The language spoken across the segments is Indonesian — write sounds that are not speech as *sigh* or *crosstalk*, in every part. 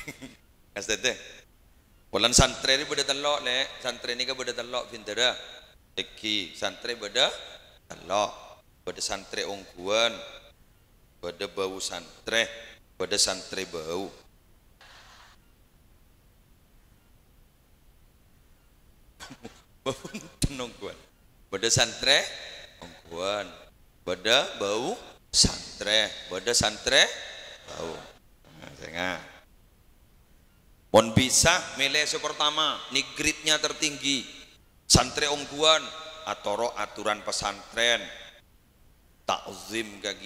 *laughs* Astagfirullah. bulan santri ni benda telok le. Santri ni ke kan benda telok pinter dah. santri benda telok. Benda santri ungguan. Benda bau santri. Benda santri bau. *laughs* Bapunten ungguan. Benda santri ungguan. Benda bau santri. Benda santri bau. Nah, Pon bisa milih pertama, nigritnya tertinggi. Santri ungguan atau aturan pesantren. Takzim ke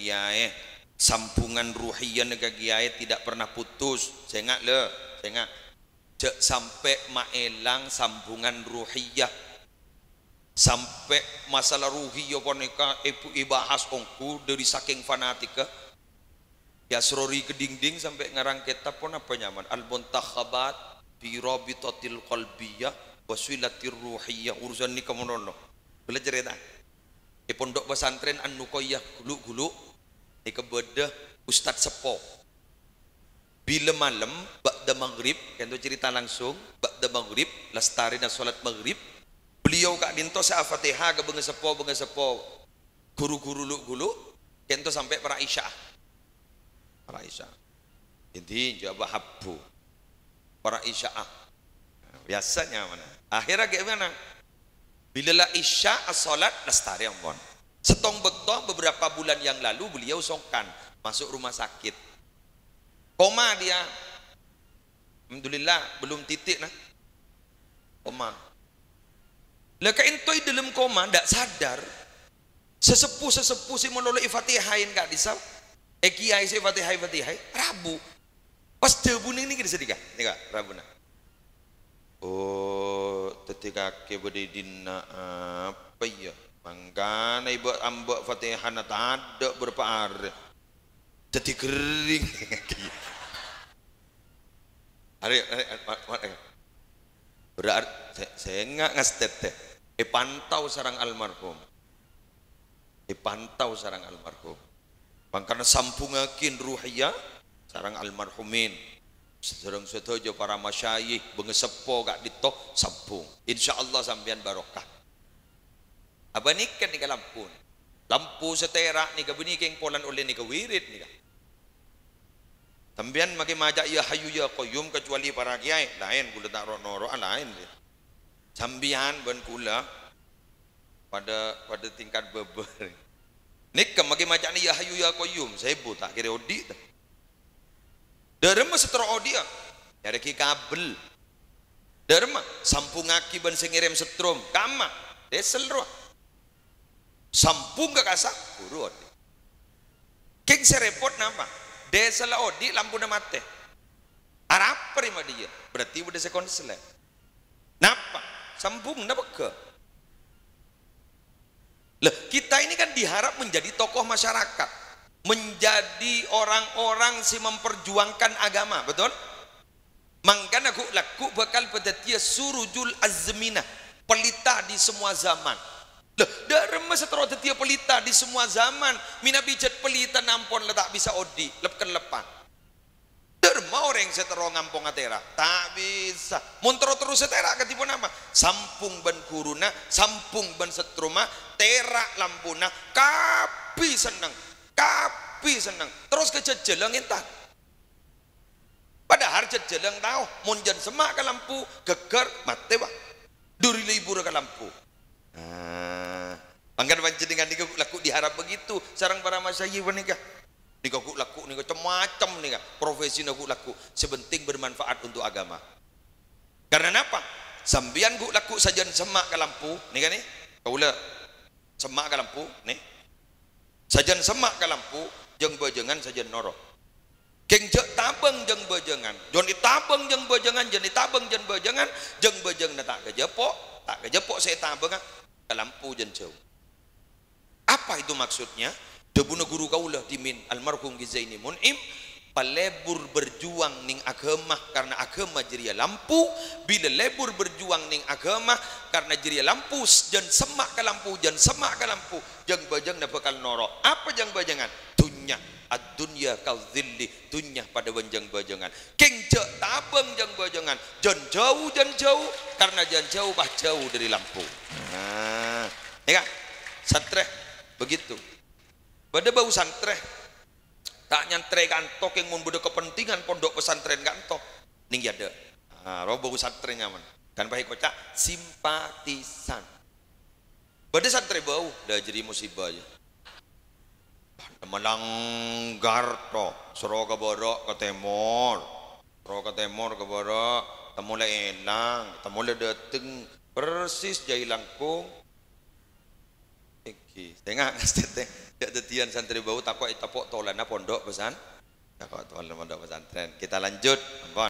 sambungan ruhian nega kiai tidak pernah putus. Sengak le, sengak. Jek sampai maelang sambungan ruhiyah sampai masalah ruhi yo poneka ibu ibahas ongku dari saking fanatika Ya Yasrori ke dinding sampai ngarang kita pun apa nyaman. Al-muntakhabat bi rabitatil qalbiyah wasilatir ruhiyah. Urusan ni kamu nono. Belajar ya Di pondok pesantren An-Nukoyah guluk-guluk. Di kebedah Ustadz Sepo. Bila malam, ba'da maghrib, kan tu cerita langsung, ba'da maghrib, lestari na solat maghrib, beliau kak dinto sa-fatihah ke bengesepo-bengesepo, guru-guru luk-gulu, kento sampai para isya' para Isa, jadi jawab habbu para isya'ah biasanya mana akhirnya kayak mana bila isya as-salat lestari ampun setong betong beberapa bulan yang lalu beliau songkan masuk rumah sakit koma dia Alhamdulillah belum titik nah koma leka entoi dalam koma tidak sadar sesepuh-sesepuh si menolong fatihain enggak disau Eki, eh, kiai se fatihai fatihai Rabu. Pas debuning niki sedika rabu Rabuna. Oh, ke bede dina apa ya? Mangkana ibu ambak fatihana tadak berapa Jadi kering. Hari, hari, hari, Berarti saya, saya nggak ngastet teh. Dipantau sarang almarhum. Dipantau sarang almarhum. pangkana sampungakin ruhia sarang almarhumin sedereng sedoyo para masyayih bengesepo gak ditok sampung insyaallah sampean barokah apa nikah nikah lampu lampu setera nikah bunyi keng polan oleh nikah wirid nikah Tambian maki majak ya hayu ya koyum kecuali para kiai lain kula tak roh noro lain. Sambian ben kula pada pada tingkat beber. Nikam magi macam ni ya hayu ya koyum. Sebut tak kira odi. Derma setero odia. ada ki kabel. Derma sampung aki ban sengirim setrum. Kama. Desel roh. Sampung ke kasar Buru odi. King serepot nama. Desel odi lampu de mate. Arap perima dia. Berarti udah sekonslet. Napa? Sampung na ke? Loh, kita ini kan diharap menjadi tokoh masyarakat, menjadi orang-orang si memperjuangkan agama, betul? Mangkana ku laku bakal pada suruh surujul azmina, pelita di semua zaman. Loh, darma setero dia pelita di semua zaman, mina bijat pelita nampon letak bisa odi, lepkan lepan. Derma orang setero ngampung atera Tak bisa Montro terus atera ketipu nama Sampung ban kuruna Sampung ban setruma terak nah kapi seneng kapi seneng terus kejejeleng entah padahal jejeleng tahu munjan semak ke lampu geger mati wah duri libur ke lampu nah, angkat dengan niku laku diharap begitu sarang para masyayi menikah niku laku laku niku macam nika profesi niku laku sebenting bermanfaat untuk agama karena apa sambian ku laku sajian semak ke lampu nika nih le semak ke lampu nih sajen semak ke lampu jeng bejengan sajen norok. keng jek tabeng jeng bejengan joni tabeng jeng bejengan joni tabeng jeng bejengan jeng bejeng tak kejepok tak kejepok saya tabeng ah, ke lampu jeng jauh apa itu maksudnya debu guru kaulah dimin almarhum gizaini munim palebur berjuang ning agama karena agama jeria lampu bila lebur berjuang ning agama karena jeria lampu jangan semak ke lampu jangan semak ke lampu jang bajang bakal norok apa jang bajangan dunya ad dunya kal zilli dunya pada banjang bajangan king cek tabeng jang bajangan jangan jauh jangan jauh karena jangan jauh bah jauh dari lampu nah ya kan santreh begitu pada bau santreh tak nyantre kantok yang membunuh kepentingan pondok pesantren kantok ini ada ya, nah, robo pesantren nyaman kan baik kocak simpatisan pada santri bau dah jadi musibah aja ya. melanggar to sero ke borok ke temor sero ke temor ke borok temu le elang temu dateng persis jai langkung iki *laughs* tengah tengah tidak tetian santri bau takok itapok tolana nah, pondok pesan takut tolana pondok pesantren kita lanjut